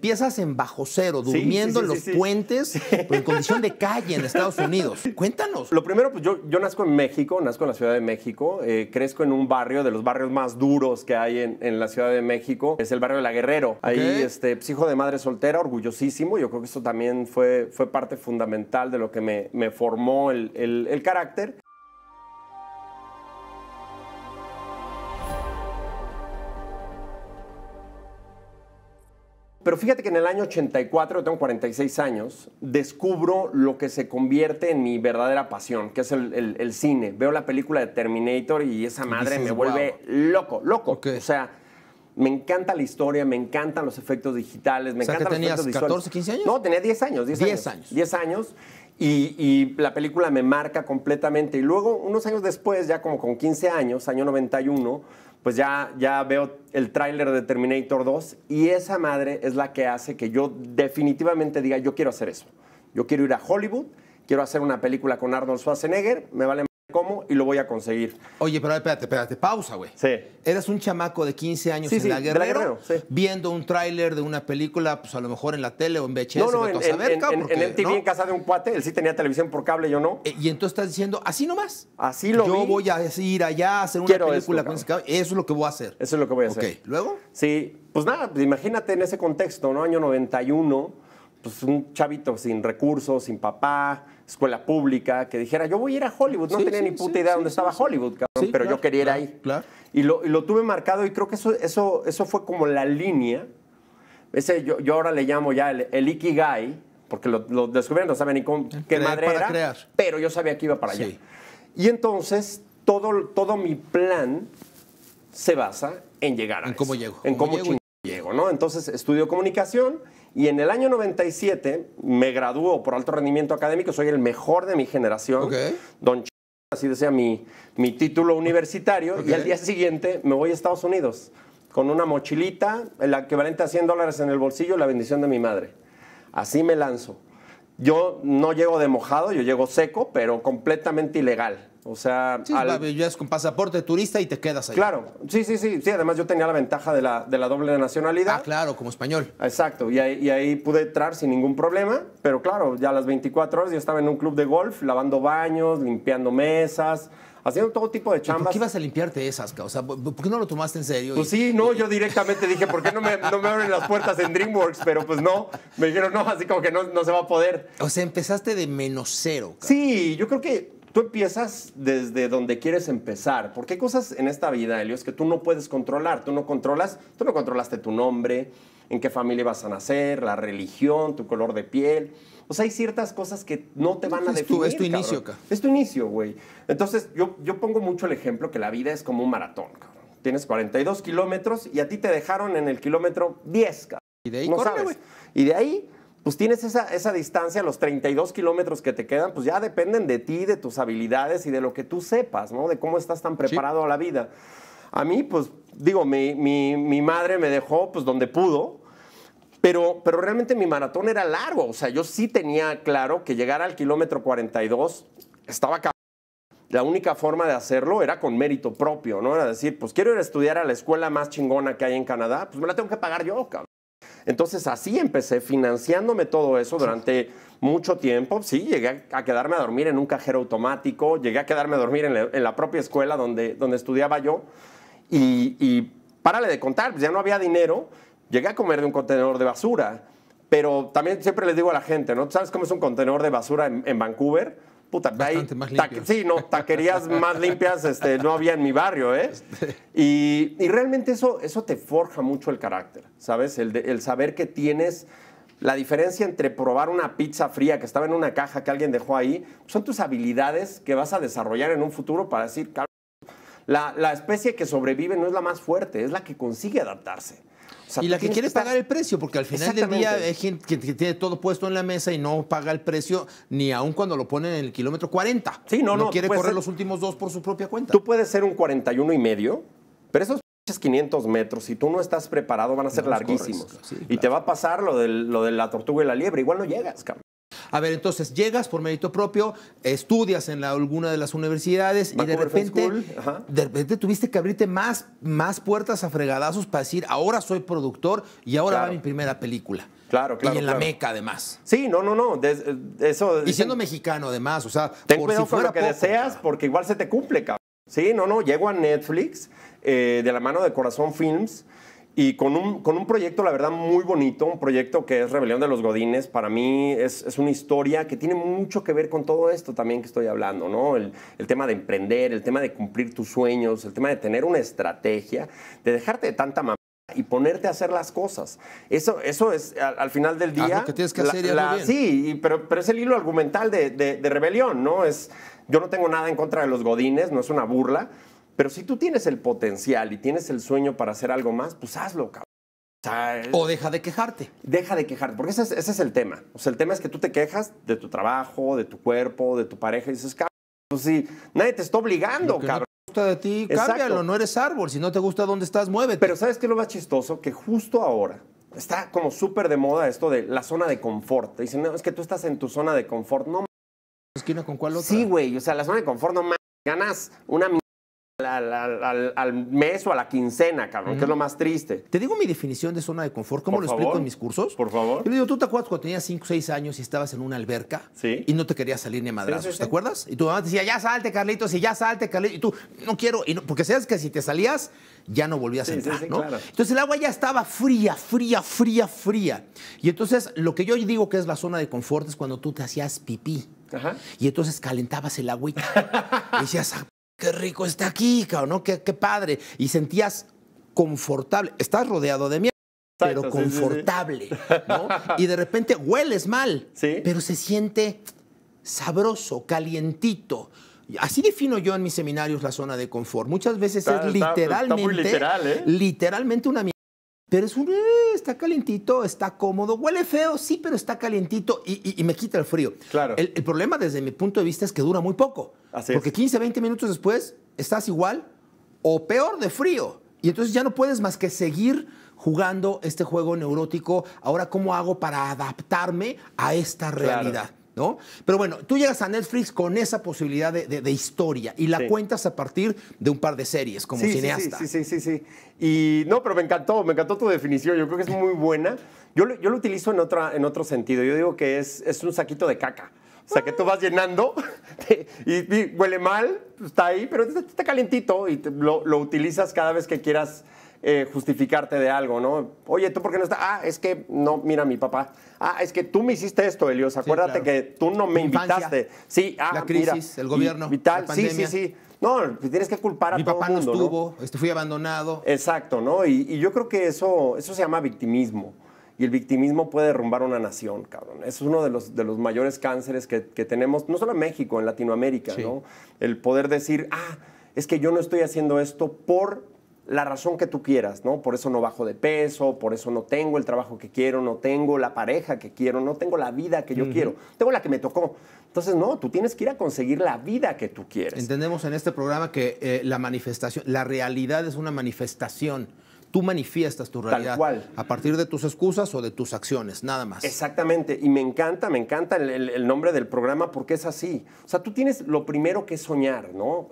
empiezas en bajo cero, durmiendo en los puentes, pues, en condición de calle en Estados Unidos. Cuéntanos. Lo primero, pues yo, yo nazco en México, nazco en la Ciudad de México, eh, crezco en un barrio de los barrios más duros que hay en, la Ciudad de México, es el barrio de La Guerrero. Ahí, este, pues, hijo de madre soltera, orgullosísimo, yo creo que eso también fue, fue parte fundamental de lo que me, formó el, el carácter. Pero fíjate que en el año 84, yo tengo 46 años, descubro lo que se convierte en mi verdadera pasión, que es el, cine. Veo la película de Terminator y esa madre me vuelve loco, loco. O sea, me encanta la historia, me encantan los efectos digitales, me o sea, encantan tenías 14, 15 años? No, tenía 10 años, 10, 10 años, 10 años. Y, y, la película me marca completamente. Y luego, unos años después, ya como con 15 años, año 91, pues ya, ya veo el tráiler de Terminator 2 y esa madre es la que hace que yo definitivamente diga, yo quiero hacer eso. Yo quiero ir a Hollywood, quiero hacer una película con Arnold Schwarzenegger, me vale cómo y lo voy a conseguir. Oye, pero espérate, espérate, pausa, güey. Sí. Eras un chamaco de 15 años en la Guerrero, viendo un tráiler de una película, pues a lo mejor en la tele o en VHS. No, no, en, en, en, en, casa de un cuate, él sí tenía televisión por cable, yo no. Eh, y entonces estás diciendo, así nomás. Así lo Yo voy a ir allá a hacer una película con ese Eso es lo que voy a hacer. Eso es lo que voy a hacer. Ok, ¿luego? Sí, pues nada, pues, imagínate en ese contexto, ¿no? Año 91, pues un chavito sin recursos, sin papá, escuela pública, que dijera, yo voy a ir a Hollywood. No tenía ni puta idea dónde estaba Hollywood, cabrón, pero yo quería ir ahí. Y, lo, lo tuve marcado y creo que eso, eso, eso fue como la línea. Ese, yo, yo ahora le llamo ya el, Ikigai, porque lo, descubrieron, no saben ni qué madre era, pero yo sabía que iba para allá. Y entonces todo, todo mi plan se basa en llegar a en cómo llego. En cómo, llego, llego, ¿no? Entonces estudio comunicación y en el año 97 me graduó por alto rendimiento académico, soy el mejor de mi generación. Don así decía mi, mi título universitario. Y al día siguiente me voy a Estados Unidos con una mochilita, el equivalente a 100 dólares en el bolsillo, la bendición de mi madre. Así me lanzo. Yo no llego de mojado, yo llego seco, pero completamente ilegal. O sea, sí, al... ya con pasaporte turista y te quedas ahí. Claro, sí, sí, sí, sí. Además yo tenía la ventaja de la, de la doble nacionalidad. Ah, claro, como español. Exacto, y ahí, pude entrar sin ningún problema, pero claro, ya a las 24 horas yo estaba en un club de golf, lavando baños, limpiando mesas. Haciendo todo tipo de chambas. ¿Por qué ibas a limpiarte esas, o sea, ¿Por qué no lo tomaste en serio? Pues sí, no, yo directamente dije, ¿por qué no me, abren las puertas en DreamWorks? Pero pues no, me dijeron, no, así como que no, se va a poder. O sea, empezaste de menos cero. Sí, yo creo que Tú empiezas desde donde quieres empezar, porque hay cosas en esta vida, es que tú no puedes controlar, tú no controlas, tú no controlaste tu nombre, en qué familia vas a nacer, la religión, tu color de piel. O sea, hay ciertas cosas que no te van a definir. Es tu, inicio, cabrón. Es tu inicio, güey. Entonces, yo, yo pongo mucho el ejemplo que la vida es como un maratón, cabrón. Tienes 42 kilómetros y a ti te dejaron en el kilómetro 10, cabrón. Y de ahí Y de ahí pues tienes esa, esa distancia, los 32 kilómetros que te quedan, pues ya dependen de ti, de tus habilidades y de lo que tú sepas, ¿no? De cómo estás tan preparado a la vida. A mí, pues digo, mi, mi, mi madre me dejó pues donde pudo, pero, pero, realmente mi maratón era largo. O sea, yo sí tenía claro que llegar al kilómetro 42 estaba La única forma de hacerlo era con mérito propio, ¿no? Era decir, pues quiero ir a estudiar a la escuela más chingona que hay en Canadá, pues me la tengo que pagar yo, cabrón. Entonces así empecé financiándome todo eso durante mucho tiempo. Sí, llegué a quedarme a dormir en un cajero automático, llegué a quedarme a dormir en la, propia escuela donde, donde estudiaba yo. Y, párale de contar, pues ya no había dinero. Llegué a comer de un contenedor de basura. Pero también siempre les digo a la gente, ¿no? ¿Sabes cómo es un contenedor de basura en Vancouver? puta, Bastante sí, no, taquerías más limpias este, no había en mi barrio, ¿eh? Este. Y, y, realmente eso, eso te forja mucho el carácter, ¿sabes? El, el saber que tienes la diferencia entre probar una pizza fría que estaba en una caja que alguien dejó ahí, son tus habilidades que vas a desarrollar en un futuro para decir, la, la especie que sobrevive no es la más fuerte, es la que consigue adaptarse y la que quiere pagar el precio, porque al final del día hay gente que, tiene todo puesto en la mesa y no paga el precio, ni aun cuando lo ponen en el kilómetro 40. Sí, no, no. quiere correr los últimos dos por su propia cuenta. Tú puedes ser un 41 y medio, pero esos 500 metros, si tú no estás preparado, van a ser larguísimos. Y te va a pasar lo, del, lo de la tortuga y la liebre. Igual no llegas, cabrón. A ver, entonces llegas por mérito propio, estudias en alguna de las universidades y de repente, de repente tuviste que abrirte más, más puertas a fregadazos para decir, ahora soy productor y ahora va mi primera película. Claro, claro. Y en la Meca, además. Sí, no, no, no. Eh, eso, y siendo mexicano, además. O sea, por si fuera con lo que deseas, porque igual se te cumple, cabrón. Sí, no, no. Llego a Netflix eh, de la mano de Corazón Films y con un, con un, proyecto, la verdad, muy bonito, un proyecto que es Rebelión de los Godines. Para mí es, es una historia que tiene mucho que ver con todo esto también que estoy hablando, ¿no? El, el, tema de emprender, el tema de cumplir tus sueños, el tema de tener una estrategia, de dejarte de tanta mamá y ponerte a hacer las cosas. Eso, eso es al, final del día. lo que tienes que hacer y la, bien. Sí, pero, pero, es el hilo argumental de, de, de Rebelión, ¿no? Es, yo no tengo nada en contra de los Godines, no es una burla pero si tú tienes el potencial y tienes el sueño para hacer algo más, pues hazlo, cabrón. O, deja de quejarte. Deja de quejarte, porque ese es, el tema. O sea, el tema es que tú te quejas de tu trabajo, de tu cuerpo, de tu pareja, y dices, cabrón, pues sí, nadie te está obligando, cabrón. No te gusta de ti, cámbialo, no eres árbol. Si no te gusta dónde estás, muévete. Pero ¿sabes qué es lo más chistoso? Que justo ahora está como súper de moda esto de la zona de confort. dicen, no, es que tú estás en tu zona de confort. No, ¿Esquina con cuál otra? Sí, güey, o sea, la zona de confort no más. Ganas una al, mes o a la quincena, cabrón, que es lo más triste. Te digo mi definición de zona de confort, ¿cómo lo explico en mis cursos? Por favor. Yo digo, ¿tú te acuerdas cuando tenías 5 6 años y estabas en una alberca? Y no te querías salir ni a madrazos, ¿te acuerdas? Y tu mamá te decía, ya salte, Carlitos, y ya salte, Carlitos. Y tú, no quiero, y porque sabes que si te salías, ya no volvías a entrar, ¿no? Entonces el agua ya estaba fría, fría, fría, fría. Y entonces lo que yo digo que es la zona de confort es cuando tú te hacías pipí. Y entonces calentabas el agüita. y decías, ah, qué rico está aquí, cabrón, ¿no? qué, padre. Y sentías confortable, estás rodeado de mierda pero confortable, Y de repente hueles mal, pero se siente sabroso, calientito. Así defino yo en mis seminarios la zona de confort. Muchas veces es literalmente, ¿eh? literalmente una mierda pero es un, eh, está calientito, está cómodo, huele feo, sí, pero está calientito y, me quita el frío. Claro. El, problema desde mi punto de vista es que dura muy poco. Así porque 15, 20 minutos después estás igual o peor de frío. Y entonces ya no puedes más que seguir jugando este juego neurótico. Ahora, ¿cómo hago para adaptarme a esta realidad? Pero bueno, tú llegas a Netflix con esa posibilidad de, historia y la cuentas a partir de un par de series como cineasta. Sí, sí, sí, sí, Y no, pero me encantó, me encantó tu definición, yo creo que es muy buena. Yo lo, yo lo utilizo en, otra, en otro sentido, yo digo que es, es un saquito de caca. O sea, que tú vas llenando y, huele mal, pues, está ahí, pero está, calentito y lo, lo utilizas cada vez que quieras eh, justificarte de algo, ¿no? Oye, ¿tú por qué no estás? Ah, es que no, mira mi papá. Ah, es que tú me hiciste esto, Elios. Acuérdate que tú no me invitaste. Sí, ah, la crisis, el gobierno, La Sí, sí, sí. No, pues tienes que culpar a mi todo papá no estuvo, este, fui abandonado. Exacto, ¿no? Y, yo creo que eso, eso se llama victimismo. Y el victimismo puede derrumbar una nación, cabrón. Es uno de los, de los mayores cánceres que, tenemos, no solo en México, en Latinoamérica, ¿no? El poder decir, ah, es que yo no estoy haciendo esto por la razón que tú quieras, ¿no? Por eso no bajo de peso, por eso no tengo el trabajo que quiero, no tengo la pareja que quiero, no tengo la vida que yo quiero, tengo la que me tocó. Entonces, no, tú tienes que ir a conseguir la vida que tú quieres. Entendemos en este programa que eh, la manifestación, la realidad es una manifestación tú manifiestas tu realidad. Tal cual. A partir de tus excusas o de tus acciones, nada más. Exactamente. Y me encanta, me encanta el, nombre del programa porque es así. O sea, tú tienes lo primero que es soñar, ¿no?